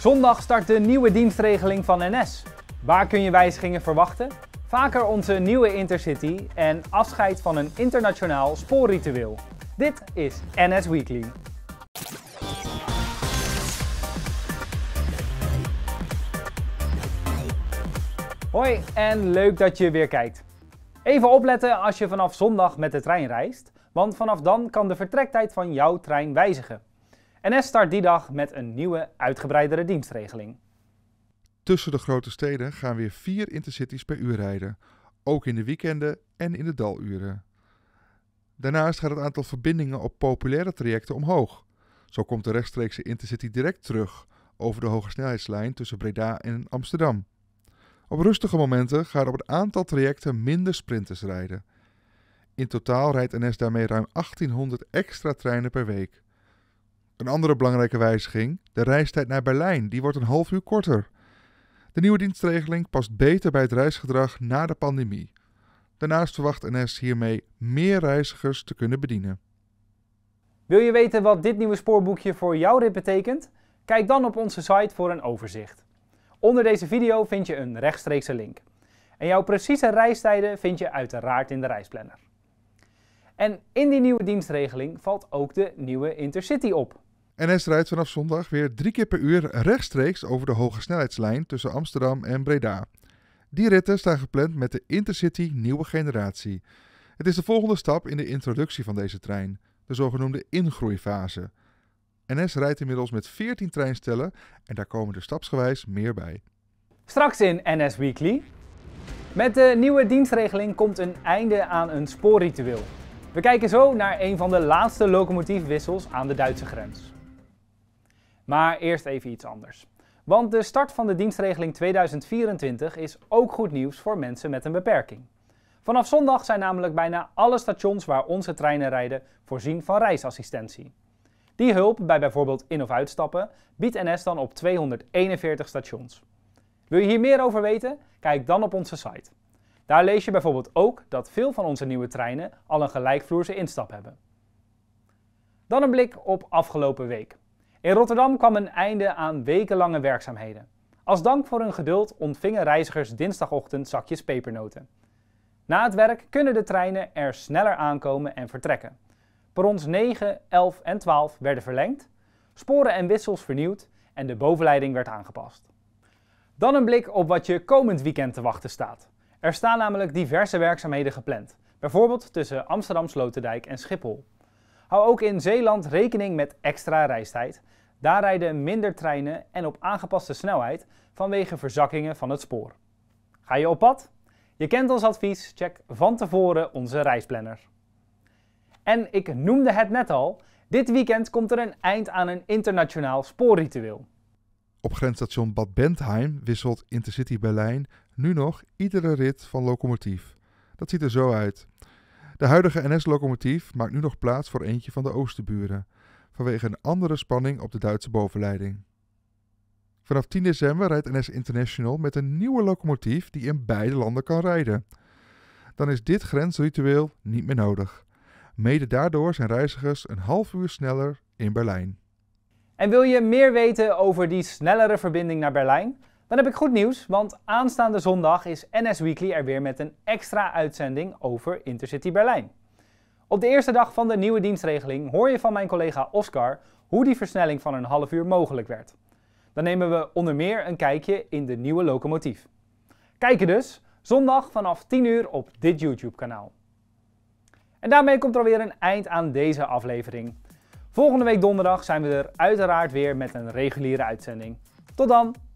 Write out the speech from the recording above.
Zondag start de nieuwe dienstregeling van NS. Waar kun je wijzigingen verwachten? Vaker onze nieuwe Intercity en afscheid van een internationaal spoorritueel. Dit is NS Weekly. Hoi en leuk dat je weer kijkt. Even opletten als je vanaf zondag met de trein reist, want vanaf dan kan de vertrektijd van jouw trein wijzigen. NS start die dag met een nieuwe, uitgebreidere dienstregeling. Tussen de grote steden gaan weer vier intercities per uur rijden, ook in de weekenden en in de daluren. Daarnaast gaat het aantal verbindingen op populaire trajecten omhoog. Zo komt de rechtstreekse intercity direct terug over de hogesnelheidslijn tussen Breda en Amsterdam. Op rustige momenten gaan op het aantal trajecten minder sprinters rijden. In totaal rijdt NS daarmee ruim 1800 extra treinen per week. Een andere belangrijke wijziging, de reistijd naar Berlijn, die wordt een half uur korter. De nieuwe dienstregeling past beter bij het reisgedrag na de pandemie. Daarnaast verwacht NS hiermee meer reizigers te kunnen bedienen. Wil je weten wat dit nieuwe spoorboekje voor jouw rit betekent? Kijk dan op onze site voor een overzicht. Onder deze video vind je een rechtstreekse link. En jouw precieze reistijden vind je uiteraard in de reisplanner. En in die nieuwe dienstregeling valt ook de nieuwe Intercity op. NS rijdt vanaf zondag weer drie keer per uur rechtstreeks over de hoge snelheidslijn tussen Amsterdam en Breda. Die ritten staan gepland met de Intercity Nieuwe Generatie. Het is de volgende stap in de introductie van deze trein, de zogenoemde ingroeifase. NS rijdt inmiddels met 14 treinstellen en daar komen er stapsgewijs meer bij. Straks in NS Weekly. Met de nieuwe dienstregeling komt een einde aan een spoorritueel. We kijken zo naar een van de laatste locomotiefwissels aan de Duitse grens. Maar eerst even iets anders. Want de start van de dienstregeling 2024 is ook goed nieuws voor mensen met een beperking. Vanaf zondag zijn namelijk bijna alle stations waar onze treinen rijden voorzien van reisassistentie. Die hulp bij bijvoorbeeld in- of uitstappen biedt NS dan op 241 stations. Wil je hier meer over weten? Kijk dan op onze site. Daar lees je bijvoorbeeld ook dat veel van onze nieuwe treinen al een gelijkvloerse instap hebben. Dan een blik op afgelopen week. In Rotterdam kwam een einde aan wekenlange werkzaamheden. Als dank voor hun geduld ontvingen reizigers dinsdagochtend zakjes pepernoten. Na het werk kunnen de treinen er sneller aankomen en vertrekken. Perons 9, 11 en 12 werden verlengd, sporen en wissels vernieuwd en de bovenleiding werd aangepast. Dan een blik op wat je komend weekend te wachten staat. Er staan namelijk diverse werkzaamheden gepland, bijvoorbeeld tussen Amsterdam Sloterdijk en Schiphol. Hou ook in Zeeland rekening met extra reistijd. Daar rijden minder treinen en op aangepaste snelheid vanwege verzakkingen van het spoor. Ga je op pad? Je kent ons advies, check van tevoren onze reisplanner. En ik noemde het net al, dit weekend komt er een eind aan een internationaal spoorritueel. Op grensstation Bad Bentheim wisselt Intercity Berlijn nu nog iedere rit van locomotief. Dat ziet er zo uit. De huidige NS-locomotief maakt nu nog plaats voor eentje van de Oosterburen, vanwege een andere spanning op de Duitse bovenleiding. Vanaf 10 december rijdt NS International met een nieuwe locomotief die in beide landen kan rijden. Dan is dit grensritueel niet meer nodig. Mede daardoor zijn reizigers een half uur sneller in Berlijn. En wil je meer weten over die snellere verbinding naar Berlijn? Dan heb ik goed nieuws, want aanstaande zondag is NS Weekly er weer met een extra uitzending over Intercity Berlijn. Op de eerste dag van de nieuwe dienstregeling hoor je van mijn collega Oscar hoe die versnelling van een half uur mogelijk werd. Dan nemen we onder meer een kijkje in de nieuwe locomotief. Kijken dus, zondag vanaf 10 uur op dit YouTube-kanaal. En daarmee komt er alweer een eind aan deze aflevering. Volgende week donderdag zijn we er uiteraard weer met een reguliere uitzending. Tot dan!